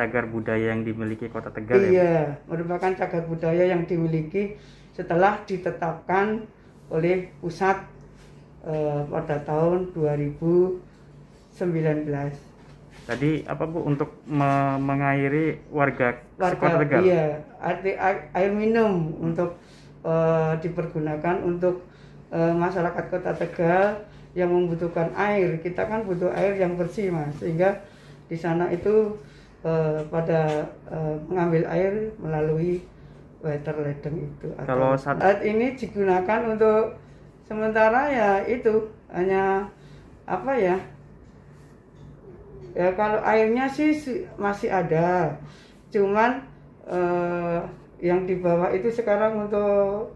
cagar budaya yang dimiliki Kota Tegal ya? iya, ya? merupakan cagar budaya yang dimiliki setelah ditetapkan oleh pusat eh, pada tahun 2019. Tadi apa Bu untuk me mengairi warga, warga Kota Tegal? Iya, arti air minum untuk eh, dipergunakan untuk eh, masyarakat Kota Tegal yang membutuhkan air. Kita kan butuh air yang bersih, Mas. Sehingga di sana itu Eh, pada uh, mengambil air melalui water ledeng itu. Kalau saat... saat ini digunakan untuk sementara ya itu hanya apa ya ya kalau airnya sih masih ada cuman uh, yang dibawa itu sekarang untuk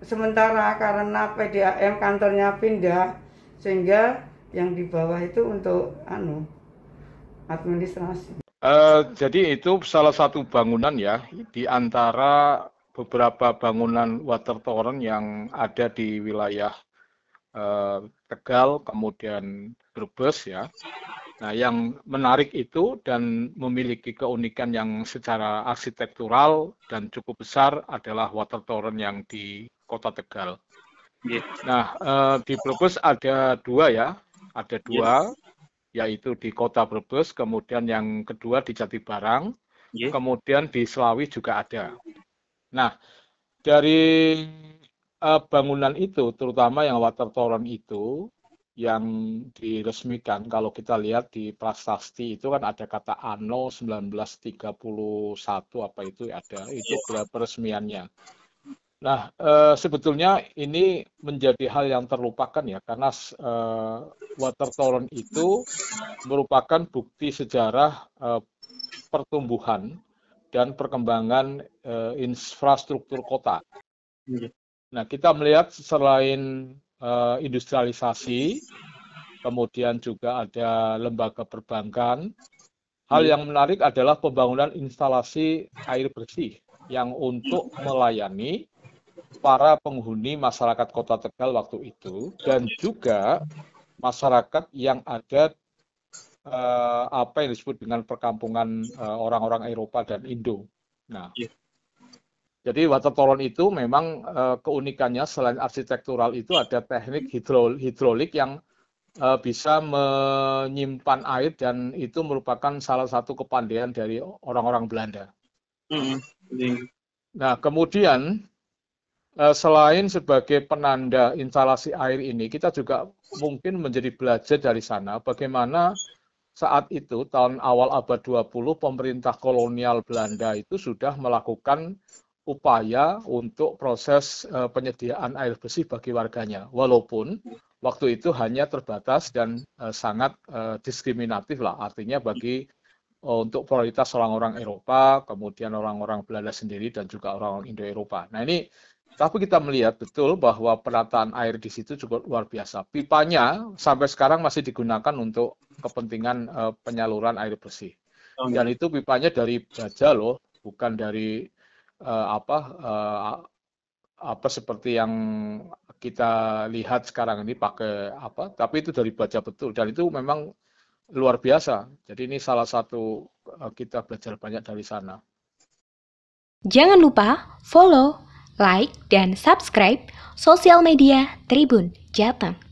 sementara karena PDAM kantornya pindah sehingga yang di bawah itu untuk anu administrasi Eh, jadi itu salah satu bangunan ya di antara beberapa bangunan water tower yang ada di wilayah uh, Tegal kemudian Brebes ya. Nah, yang menarik itu dan memiliki keunikan yang secara arsitektural dan cukup besar adalah water tower yang di Kota Tegal. Yeah. Nah, uh, di Brebes ada dua ya, ada dua. Yeah yaitu di Kota Brebes, kemudian yang kedua di Jatibarang, yeah. kemudian di Selawi juga ada. Nah, dari uh, bangunan itu, terutama yang water tower itu, yang diresmikan kalau kita lihat di prasasti itu kan ada kata Ano 1931 apa itu ada itu iya. peresmiannya. Nah, e, sebetulnya ini menjadi hal yang terlupakan ya, karena e, water torrent itu merupakan bukti sejarah e, pertumbuhan dan perkembangan e, infrastruktur kota. Iya. Nah, kita melihat selain e, industrialisasi, kemudian juga ada lembaga perbankan. Hal iya. yang menarik adalah pembangunan instalasi air bersih yang untuk melayani para penghuni masyarakat Kota Tegal waktu itu dan juga masyarakat yang ada eh, apa yang disebut dengan perkampungan eh, orang-orang Eropa dan Indo. Nah, iya. jadi water toron itu memang eh, keunikannya selain arsitektural itu ada teknik hidrolik yang eh, bisa menyimpan air dan itu merupakan salah satu kepandaian dari orang-orang Belanda. Mm -hmm. Nah, kemudian Eh, selain sebagai penanda instalasi air ini, kita juga mungkin menjadi belajar dari sana bagaimana saat itu tahun awal abad 20 pemerintah kolonial Belanda itu sudah melakukan upaya untuk proses eh, penyediaan air bersih bagi warganya. Walaupun waktu itu hanya terbatas dan eh, sangat diskriminatif lah artinya bagi untuk prioritas orang-orang Eropa, kemudian orang-orang Belanda sendiri dan juga orang-orang Indo-Eropa. Nah, ini tapi kita melihat betul bahwa penataan air di situ cukup luar biasa. Pipanya sampai sekarang masih digunakan untuk kepentingan eh, penyaluran air bersih. Oh, iya. Dan itu pipanya dari baja loh, bukan dari uh, apa uh, apa seperti yang kita lihat sekarang ini pakai apa, tapi itu dari baja betul dan itu memang luar biasa. Jadi ini salah satu kita belajar banyak dari sana. Jangan lupa follow like, dan subscribe sosial media Tribun Jateng.